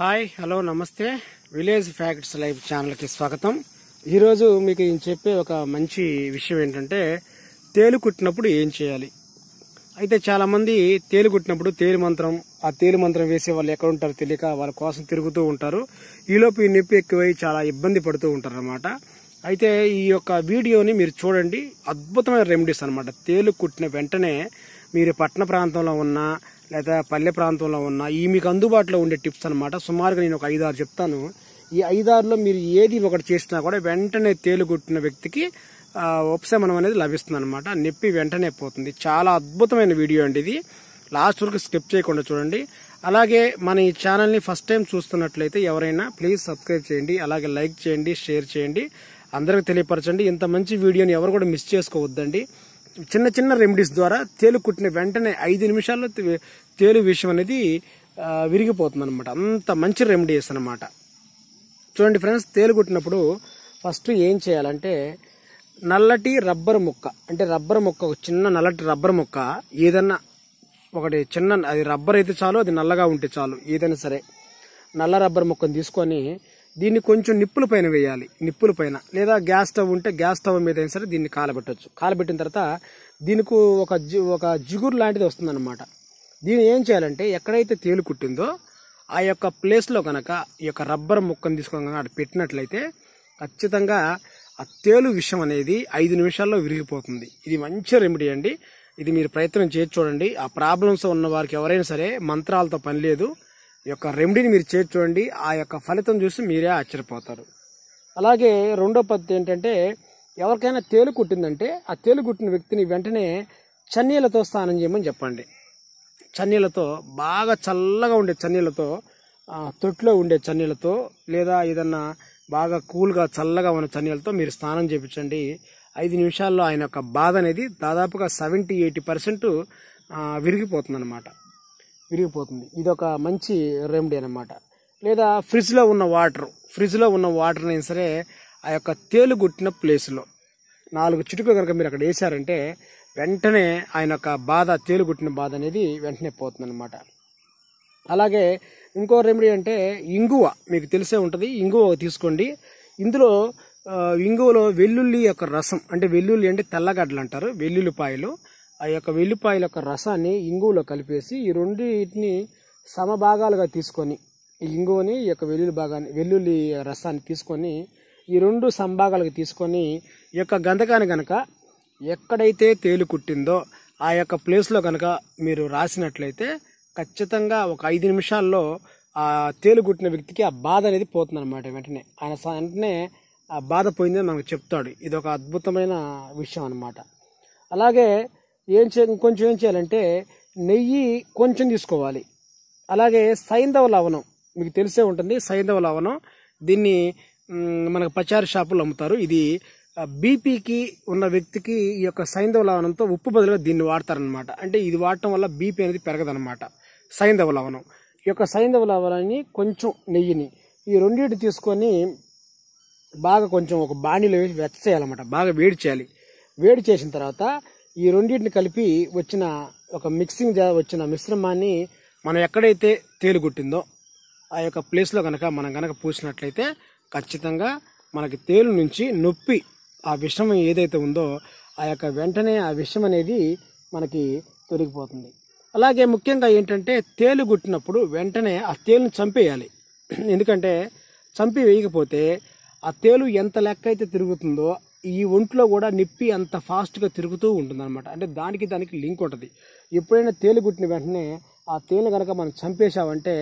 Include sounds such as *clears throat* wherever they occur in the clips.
hi hello నమస్తే village facts life ఛానల్కి స్వాగతం ఈరోజు మీకు నేను చెప్పే ఒక మంచి విషయం ఏంటంటే తేలు కుట్టినప్పుడు ఏం చేయాలి అయితే చాలామంది తేలు కుట్టినప్పుడు తేలు మంత్రం ఆ తేలు మంత్రం వేసే వాళ్ళు ఎక్కడ ఉంటారో తెలియక వాళ్ళ కోసం తిరుగుతూ ఉంటారు ఈలోపు ఈ నొప్పి ఎక్కువై చాలా ఇబ్బంది పడుతూ ఉంటారు అనమాట అయితే ఈ యొక్క వీడియోని మీరు చూడండి అద్భుతమైన రెమెడీస్ అనమాట తేలు కుట్టిన వెంటనే మీరు పట్టణ ప్రాంతంలో ఉన్న లేదా పల్లె ప్రాంతంలో ఉన్న ఈ మీకు అందుబాటులో ఉండే టిప్స్ అనమాట సుమారుగా నేను ఒక ఐదారు చెప్తాను ఈ ఐదారులో మీరు ఏది ఒకటి చేసినా కూడా వెంటనే తేలుగుట్టిన వ్యక్తికి ఉపశమనం అనేది లభిస్తుంది అనమాట నొప్పి వెంటనే పోతుంది చాలా అద్భుతమైన వీడియో అండి ఇది లాస్ట్ వరకు స్కిప్ చేయకుండా చూడండి అలాగే మన ఈ ఛానల్ని ఫస్ట్ టైం చూస్తున్నట్లయితే ఎవరైనా ప్లీజ్ సబ్స్క్రైబ్ చేయండి అలాగే లైక్ చేయండి షేర్ చేయండి అందరికి తెలియపరచండి ఇంత మంచి వీడియోని ఎవరు కూడా మిస్ చేసుకోవద్దండి చిన్న చిన్న రెమెడీస్ ద్వారా తేలు కుట్టిన వెంటనే ఐదు నిమిషాల్లో తేలు విషయం అనేది విరిగిపోతుంది అనమాట అంత మంచి రెమెడీస్ అనమాట చూడండి ఫ్రెండ్స్ తేలు కుట్టినప్పుడు ఫస్ట్ ఏం చేయాలంటే నల్లటి రబ్బర్ ముక్క అంటే రబ్బర్ ముక్క ఒక చిన్న నల్లటి రబ్బర్ ముక్క ఏదన్నా ఒకటి చిన్న అది రబ్బర్ అయితే చాలు అది నల్లగా ఉంటే చాలు ఏదైనా సరే నల్ల రబ్బర్ ముక్కను తీసుకొని దీన్ని కొంచెం నిప్పుల పైన వేయాలి నిప్పుల పైన లేదా గ్యాస్ స్టవ్ ఉంటే గ్యాస్ స్టవ్ మీద అయినా సరే దీన్ని కాలబెట్టచ్చు కాలబెట్టిన తర్వాత దీనికి ఒక ఒక జిగురు లాంటిది వస్తుందన్నమాట దీన్ని ఏం చేయాలంటే ఎక్కడైతే తేలు కుట్టిందో ఆ యొక్క ప్లేస్లో కనుక ఈ యొక్క రబ్బర్ ముక్కను తీసుకొని కనుక అటు పెట్టినట్లయితే ఖచ్చితంగా ఆ తేలు విషయం అనేది ఐదు నిమిషాల్లో విరిగిపోతుంది ఇది మంచి రెమెడీ అండి ఇది మీరు ప్రయత్నం చేసి చూడండి ఆ ప్రాబ్లమ్స్ ఉన్న వారికి ఎవరైనా సరే మంత్రాలతో పని లేదు యొక్క రెమెడీని మీరు చేర్చుకోండి ఆ యొక్క ఫలితం చూసి మీరే ఆశ్చర్యపోతారు అలాగే రెండో పద్ధతి ఏంటంటే ఎవరికైనా తేలు కుట్టిందంటే ఆ తేలు కుట్టిన వ్యక్తిని వెంటనే చన్నీలతో స్నానం చేయమని చెప్పండి చన్నీలతో బాగా చల్లగా ఉండే చన్నీలతో తొట్టులో ఉండే చన్నీలతో లేదా ఏదన్నా బాగా కూల్గా చల్లగా ఉన్న చన్నీళ్ళతో మీరు స్నానం చేయించండి ఐదు నిమిషాల్లో ఆయన యొక్క బాధ అనేది దాదాపుగా సెవెంటీ ఎయిటీ పర్సెంట్ విరిగిపోతుంది అనమాట విరిగిపోతుంది ఇది ఒక మంచి రెమెడీ అనమాట లేదా ఫ్రిడ్జ్లో ఉన్న వాటర్ ఫ్రిడ్జ్లో ఉన్న వాటర్ అయినా సరే ఆ యొక్క తేలు గుట్టిన ప్లేస్లో నాలుగు చిటుకలు కనుక మీరు అక్కడ వేసారంటే వెంటనే ఆయన యొక్క బాధ తేలు గుట్టిన బాధ అనేది వెంటనే పోతుందన్నమాట అలాగే ఇంకో రెమెడీ అంటే ఇంగువ మీకు తెలిసే ఉంటుంది ఇంగువ తీసుకోండి ఇందులో ఇంగువలో వెల్లుల్లి యొక్క రసం అంటే వెల్లుల్లి అంటే తెల్లగడ్డలు అంటారు వెల్లుల్లిపాయలు ఆ యొక్క వెల్లిపాయల యొక్క రసాన్ని ఇంగువలో కలిపేసి ఈ రెండింటిని సమభాగాలుగా తీసుకొని ఈ ఇంగువని ఈ యొక్క వెల్లుల్లి భాగాన్ని వెల్లుల్లి రసాన్ని తీసుకొని ఈ రెండు సంభాగాలకు తీసుకొని ఈ యొక్క గంధకాన్ని కనుక ఎక్కడైతే తేలు కుట్టిందో ఆ యొక్క ప్లేస్లో కనుక మీరు రాసినట్లయితే ఖచ్చితంగా ఒక ఐదు నిమిషాల్లో ఆ తేలు కుట్టిన వ్యక్తికి ఆ బాధ అనేది పోతుంది అనమాట వెంటనే ఆయన వెంటనే ఆ బాధ పోయిందని మనకు చెప్తాడు ఇది ఒక అద్భుతమైన విషయం అనమాట అలాగే ఏం చే కొంచెం ఏం చేయాలంటే నెయ్యి కొంచెం తీసుకోవాలి అలాగే సైంధవ లవణం మీకు తెలిసే ఉంటుంది సైంధవ లవణం దీన్ని మనకు పచారి షాపులు అమ్ముతారు ఇది బీపీకి ఉన్న వ్యక్తికి ఈ యొక్క సైంధవ లవణంతో ఉప్పు బదులుగా దీన్ని వాడతారనమాట అంటే ఇది వాడటం వల్ల బీపీ అనేది పెరగదనమాట సైంధవ లవణం ఈ యొక్క సైంధవ లవణాన్ని కొంచెం నెయ్యిని ఈ రెండింటి తీసుకొని బాగా కొంచెం ఒక బాణీలో వేసి వెచ్చ చేయాలన్నమాట బాగా వేడి చేయాలి వేడి చేసిన తర్వాత ఈ రెండింటిని కలిపి వచ్చిన ఒక మిక్సింగ్ వచ్చిన మిశ్రమాన్ని మనం ఎక్కడైతే తేలుగుట్టిందో ఆ యొక్క ప్లేస్లో కనుక మనం కనుక పూసినట్లయితే ఖచ్చితంగా మనకి తేలు నుంచి నొప్పి ఆ విషమం ఏదైతే ఉందో ఆ యొక్క వెంటనే ఆ విషం అనేది మనకి తొలగిపోతుంది అలాగే ముఖ్యంగా ఏంటంటే తేలు గుట్టినప్పుడు వెంటనే ఆ తేలుని చంపేయాలి *clears throat* ఎందుకంటే చంపి వేయకపోతే ఆ తేలు ఎంత లెక్క అయితే తిరుగుతుందో ఈ ఒంట్లో కూడా నిప్పి అంత ఫాస్ట్గా తిరుగుతూ ఉంటుంది అనమాట అంటే దానికి దానికి లింక్ ఉంటుంది ఎప్పుడైనా తేలు కుట్టిన వెంటనే ఆ తేలు కనుక మనం చంపేశామంటే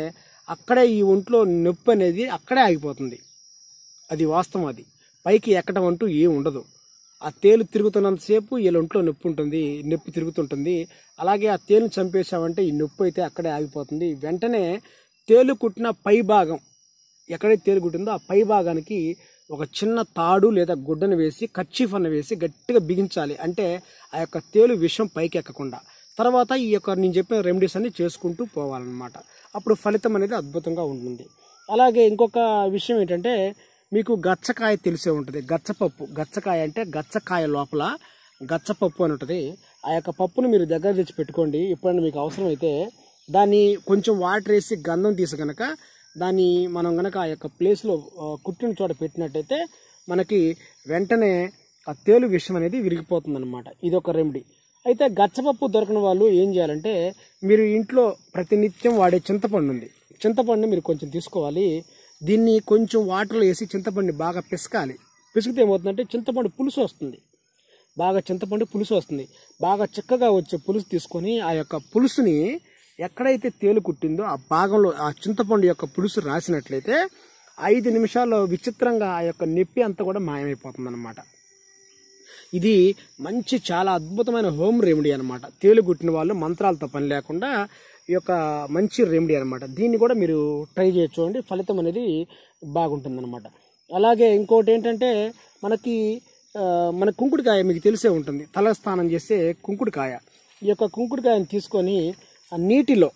అక్కడే ఈ ఒంట్లో నొప్పి అనేది అక్కడే ఆగిపోతుంది అది వాస్తవం అది పైకి ఎక్కడం అంటూ ఏం ఉండదు ఆ తేలు తిరుగుతున్నంతసేపు వీళ్ళ ఒంట్లో నొప్పి ఉంటుంది నొప్పి తిరుగుతుంటుంది అలాగే ఆ తేలు చంపేశామంటే ఈ నొప్పి అయితే అక్కడే ఆగిపోతుంది వెంటనే తేలు కుట్టిన పై భాగం ఎక్కడైతే తేలు కుట్టిందో ఆ పై భాగానికి ఒక చిన్న తాడు లేదా గుడ్డను వేసి కర్చీఫ్ అన్న వేసి గట్టిగా బిగించాలి అంటే ఆ యొక్క తేలు విషం పైకి ఎక్కకుండా తర్వాత ఈ యొక్క నేను చెప్పిన రెమెడీస్ అన్ని చేసుకుంటూ పోవాలన్నమాట అప్పుడు ఫలితం అనేది అద్భుతంగా ఉంటుంది అలాగే ఇంకొక విషయం ఏంటంటే మీకు గచ్చకాయ తెలిసే ఉంటుంది గచ్చపప్పు గచ్చకాయ అంటే గచ్చకాయ లోపల గచ్చపప్పు అని ఉంటుంది ఆ యొక్క పప్పును మీరు దగ్గర తెచ్చి పెట్టుకోండి ఎప్పుడైనా మీకు అవసరమైతే దాన్ని కొంచెం వాటర్ వేసి గంధం తీసి కనుక దాన్ని మనం కనుక ఆ యొక్క ప్లేస్లో కుట్టిన చోట పెట్టినట్టయితే మనకి వెంటనే ఆ తేలు విషయం అనేది అనమాట ఇది ఒక రెమెడీ అయితే గచ్చపప్పు దొరకని వాళ్ళు ఏం చేయాలంటే మీరు ఇంట్లో ప్రతినిత్యం వాడే చింతపండు ఉంది చింతపండుని మీరు కొంచెం తీసుకోవాలి దీన్ని కొంచెం వాటర్లో వేసి చింతపండుని బాగా పిసకాలి పిసికితే ఏమవుతుందంటే చింతపండు పులుసు వస్తుంది బాగా చింతపండు పులుసు వస్తుంది బాగా చిక్కగా వచ్చే పులుసు తీసుకొని ఆ యొక్క పులుసుని ఎక్కడైతే తేలు కుట్టిందో ఆ భాగంలో ఆ చింతపండు యొక్క పులుసు రాసినట్లయితే ఐదు నిమిషాల్లో విచిత్రంగా ఆ యొక్క నొప్పి అంతా కూడా మాయమైపోతుంది అనమాట ఇది మంచి చాలా అద్భుతమైన హోమ్ రెమెడీ అనమాట తేలు కుట్టిన వాళ్ళు మంత్రాలతో పని లేకుండా ఈ యొక్క మంచి రెమెడీ అనమాట దీన్ని కూడా మీరు ట్రై చేయ చూడండి ఫలితం అనేది బాగుంటుంది అనమాట అలాగే ఇంకోటి ఏంటంటే మనకి మన కుంకుడుకాయ మీకు తెలిసే ఉంటుంది తలస్థానం చేస్తే కుంకుడుకాయ ఈ యొక్క కుంకుడుకాయని తీసుకొని ఆ నీటిలో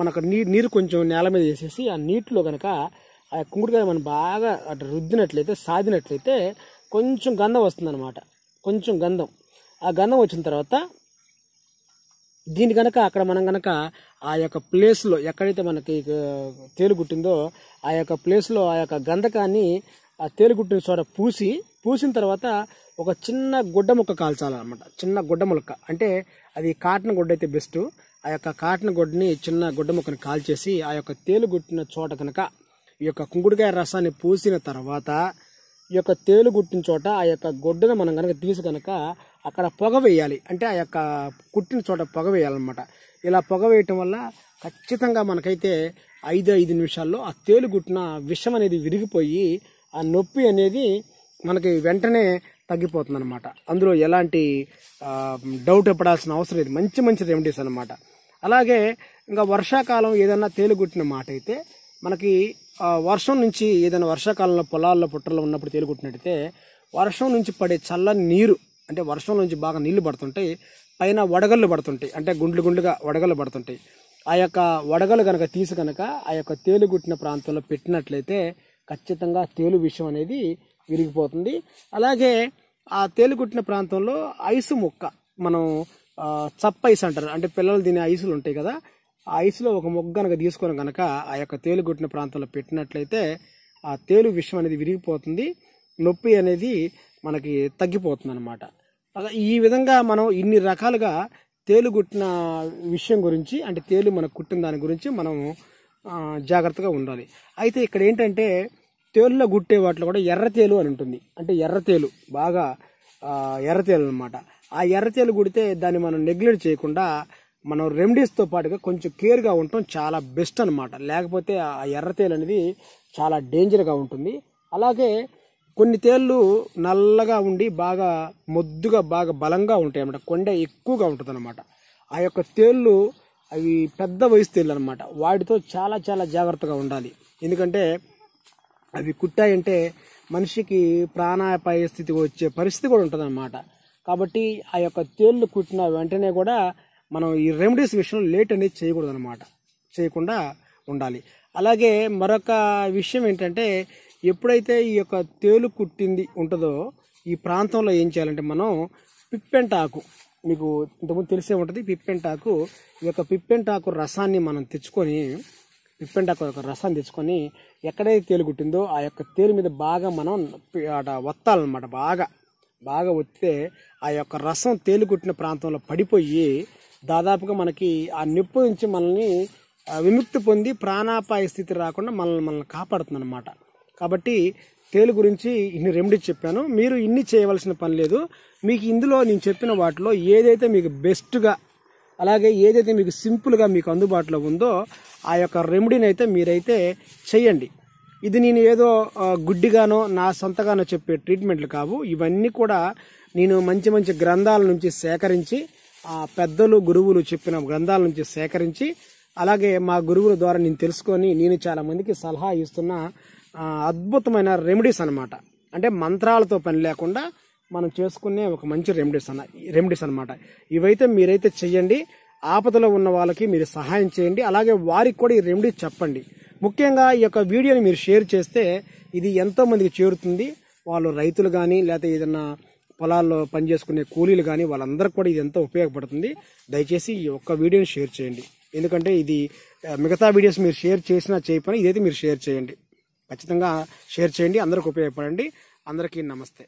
మనకు నీ నీరు కొంచెం నేల మీద వేసేసి ఆ నీటిలో కనుక ఆ కుంకుడుకాయ మనం బాగా అటు రుద్దినట్లయితే సాదినట్లయితే కొంచెం గంధం వస్తుందన్నమాట కొంచెం గంధం ఆ గంధం వచ్చిన తర్వాత దీని కనుక అక్కడ మనం కనుక ఆ యొక్క ప్లేస్లో ఎక్కడైతే మనకి తేలుగుట్టిందో ఆ యొక్క ప్లేస్లో ఆ యొక్క గంధకాన్ని ఆ తేలుగుట్టిన చోట పూసి పూసిన తర్వాత ఒక చిన్న గుడ్డ ముక్క కాల్చాలన్నమాట చిన్న గుడ్డ మొక్క అంటే అది కాటన్ గుడ్డ అయితే బెస్ట్ ఆ యొక్క కాటన్ గుడ్డని చిన్న గుడ్డ ముక్కని కాల్చేసి ఆ యొక్క తేలు గుట్టిన చోట కనుక ఈ యొక్క కుంకుడుకాయ రసాన్ని పూసిన తర్వాత ఈ యొక్క తేలు గుట్టిన చోట ఆ యొక్క గొడ్డను మనం కనుక తీసి కనుక అక్కడ పొగ వేయాలి అంటే ఆ యొక్క కుట్టిన చోట పొగ వేయాలన్నమాట ఇలా పొగ వేయటం వల్ల ఖచ్చితంగా మనకైతే ఐదు ఐదు నిమిషాల్లో ఆ తేలు గుట్టిన విషం అనేది విరిగిపోయి ఆ నొప్పి అనేది మనకి వెంటనే తగ్గిపోతుంది అనమాట అందులో ఎలాంటి డౌట్ పడాల్సిన అవసరం లేదు మంచి మంచి రెమెడీస్ అనమాట అలాగే ఇంకా వర్షాకాలం ఏదైనా తేలిగుట్టిన మాట అయితే మనకి వర్షం నుంచి ఏదైనా వర్షాకాలంలో పొలాల్లో పుట్టల్లో ఉన్నప్పుడు తేలిగుట్టినట్టయితే వర్షం నుంచి పడే చల్లని నీరు అంటే వర్షం నుంచి బాగా నీళ్లు పడుతుంటాయి పైన వడగళ్ళు పడుతుంటాయి అంటే గుండ్లు గుండ్లుగా వడగళ్ళు పడుతుంటాయి ఆ యొక్క వడగలు కనుక తీసి కనుక ఆ యొక్క తేలుగుట్టిన ప్రాంతంలో పెట్టినట్లయితే ఖచ్చితంగా తేలు విషయం అనేది విరిగిపోతుంది అలాగే ఆ తేలుగుట్టిన ప్రాంతంలో ఐసు మొక్క మనం చప్ప ఐస్ అంటారు అంటే పిల్లలు తినే ఐసులు ఉంటాయి కదా ఆ ఐస్లో ఒక మొగ్గు కనుక తీసుకొని కనుక ఆ యొక్క తేలు కొట్టిన ప్రాంతంలో పెట్టినట్లయితే ఆ తేలు విషయం అనేది విరిగిపోతుంది నొప్పి అనేది మనకి తగ్గిపోతుంది అనమాట ఈ విధంగా మనం ఇన్ని రకాలుగా తేలు కుట్టిన విషయం గురించి అంటే తేలు మనకు కుట్టిన దాని గురించి మనం జాగ్రత్తగా ఉండాలి అయితే ఇక్కడ ఏంటంటే తేలులో గుట్టే వాటిలో కూడా ఎర్ర తేలు అని ఉంటుంది అంటే ఎర్ర తేలు బాగా ఎర్ర తేలు అనమాట ఆ ఎర్రచేలు కుడితే దాన్ని మనం నెగ్లెక్ట్ చేయకుండా మనం రెమెడీస్తో పాటుగా కొంచెం కేర్గా ఉండటం చాలా బెస్ట్ అనమాట లేకపోతే ఆ ఎర్రతేలు అనేది చాలా డేంజర్గా ఉంటుంది అలాగే కొన్ని తేళ్ళు నల్లగా ఉండి బాగా మొద్దుగా బాగా బలంగా ఉంటాయి అనమాట కొండ ఎక్కువగా ఉంటుంది అనమాట ఆ యొక్క తేళ్ళు అవి పెద్ద వయసు తేళ్ళు అనమాట వాటితో చాలా చాలా జాగ్రత్తగా ఉండాలి ఎందుకంటే అవి కుట్టాయంటే మనిషికి ప్రాణాపాయ స్థితి వచ్చే పరిస్థితి కూడా ఉంటుంది కాబట్టి ఆ యొక్క తేళ్లు కుట్టిన వెంటనే కూడా మనం ఈ రెమెడీస్ విషయంలో లేట్ అనేది చేయకూడదు అనమాట చేయకుండా ఉండాలి అలాగే మరొక విషయం ఏంటంటే ఎప్పుడైతే ఈ యొక్క తేలు కుట్టింది ఉంటుందో ఈ ప్రాంతంలో ఏం చేయాలంటే మనం పిప్పెంటాకు మీకు ఇంతకుముందు తెలిసే ఉంటుంది పిప్పెంటాకు ఈ యొక్క పిప్పెంటాకు రసాన్ని మనం తెచ్చుకొని పిప్పెంటాకు యొక్క రసాన్ని తెచ్చుకొని ఎక్కడైతే తేలు కుట్టిందో ఆ యొక్క తేలు మీద బాగా మనం అట వత్తాలన్నమాట బాగా బాగా ఒత్తితే ఆ యొక్క రసం తేలికొట్టిన ప్రాంతంలో పడిపోయి దాదాపుగా మనకి ఆ నొప్పి నుంచి మనల్ని విముక్తి పొంది ప్రాణాపాయ స్థితి రాకుండా మనల్ని మనల్ని కాపాడుతుందన్నమాట కాబట్టి తేలు గురించి ఇన్ని రెమెడీ చెప్పాను మీరు ఇన్ని చేయవలసిన పని లేదు మీకు ఇందులో నేను చెప్పిన వాటిలో ఏదైతే మీకు బెస్ట్గా అలాగే ఏదైతే మీకు సింపుల్గా మీకు అందుబాటులో ఉందో ఆ యొక్క రెమెడీని అయితే మీరైతే చేయండి ఇది నేను ఏదో గుడ్డిగానో నా సొంతగానో చెప్పే ట్రీట్మెంట్లు కావు ఇవన్నీ కూడా నేను మంచి మంచి గ్రంథాల నుంచి సేకరించి ఆ పెద్దలు గురువులు చెప్పిన గ్రంథాల నుంచి సేకరించి అలాగే మా గురువుల ద్వారా నేను తెలుసుకొని నేను చాలా మందికి సలహా ఇస్తున్న అద్భుతమైన రెమెడీస్ అనమాట అంటే మంత్రాలతో పని లేకుండా మనం చేసుకునే ఒక మంచి రెమెడీస్ అన్న రెమెడీస్ అనమాట ఇవైతే మీరైతే చెయ్యండి ఆపదలో ఉన్న వాళ్ళకి మీరు సహాయం చేయండి అలాగే వారికి కూడా ఈ రెమెడీ చెప్పండి ముఖ్యంగా ఈ యొక్క వీడియోని మీరు షేర్ చేస్తే ఇది ఎంతోమందికి చేరుతుంది వాళ్ళు రైతులు కానీ లేకపోతే ఏదన్నా పొలాల్లో పనిచేసుకునే కూలీలు కానీ వాళ్ళందరికీ కూడా ఇది ఎంతో ఉపయోగపడుతుంది దయచేసి ఈ ఒక్క వీడియోని షేర్ చేయండి ఎందుకంటే ఇది మిగతా వీడియోస్ మీరు షేర్ చేసినా చేయకపోయినా ఇదైతే మీరు షేర్ చేయండి ఖచ్చితంగా షేర్ చేయండి అందరికి ఉపయోగపడండి అందరికీ నమస్తే